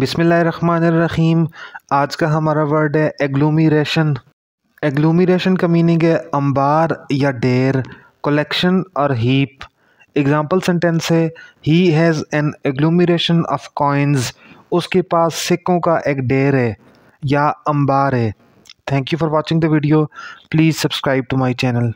बिसमीम आज का हमारा वर्ड है एग्लूमीशन एग्लूमीरेशन का मीनिंग है अंबार या डेर कलेक्शन और हीप एग्ज़ाम्पल सेंटेंस है he has an agglomeration of coins उसके पास सिक्कों का एक डेर है या अंबार है thank you for watching the video please subscribe to my channel